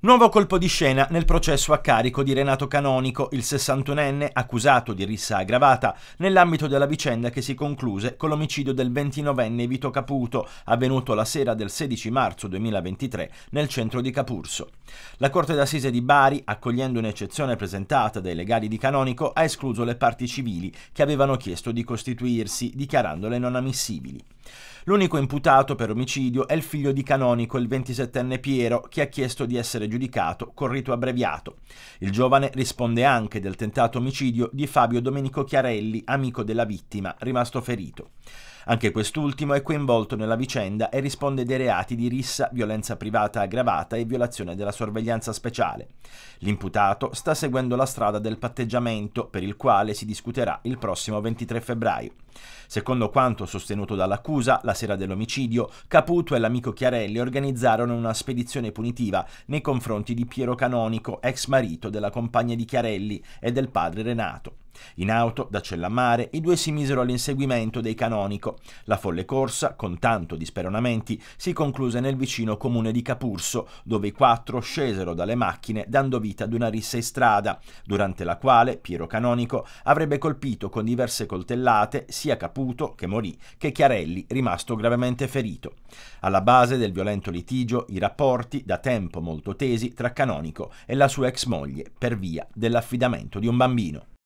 Nuovo colpo di scena nel processo a carico di Renato Canonico, il 61enne accusato di rissa aggravata nell'ambito della vicenda che si concluse con l'omicidio del 29enne Vito Caputo, avvenuto la sera del 16 marzo 2023 nel centro di Capurso. La Corte d'Assise di Bari, accogliendo un'eccezione presentata dai legali di Canonico, ha escluso le parti civili che avevano chiesto di costituirsi, dichiarandole non ammissibili. L'unico imputato per omicidio è il figlio di Canonico, il 27enne Piero, che ha chiesto di essere giudicato con rito abbreviato. Il giovane risponde anche del tentato omicidio di Fabio Domenico Chiarelli, amico della vittima, rimasto ferito. Anche quest'ultimo è coinvolto nella vicenda e risponde dei reati di rissa, violenza privata aggravata e violazione della sorveglianza speciale. L'imputato sta seguendo la strada del patteggiamento, per il quale si discuterà il prossimo 23 febbraio. Secondo quanto sostenuto dall'accusa, la sera dell'omicidio, Caputo e l'amico Chiarelli organizzarono una spedizione punitiva nei confronti di Piero Canonico, ex marito della compagna di Chiarelli e del padre Renato. In auto, da cella a mare, i due si misero all'inseguimento dei canonico. La folle corsa, con tanto di speronamenti, si concluse nel vicino comune di Capurso, dove i quattro scesero dalle macchine dando vita ad una rissa in strada, durante la quale Piero Canonico avrebbe colpito con diverse coltellate sia Caputo, che morì, che Chiarelli, rimasto gravemente ferito. Alla base del violento litigio i rapporti, da tempo molto tesi, tra Canonico e la sua ex moglie, per via dell'affidamento di un bambino.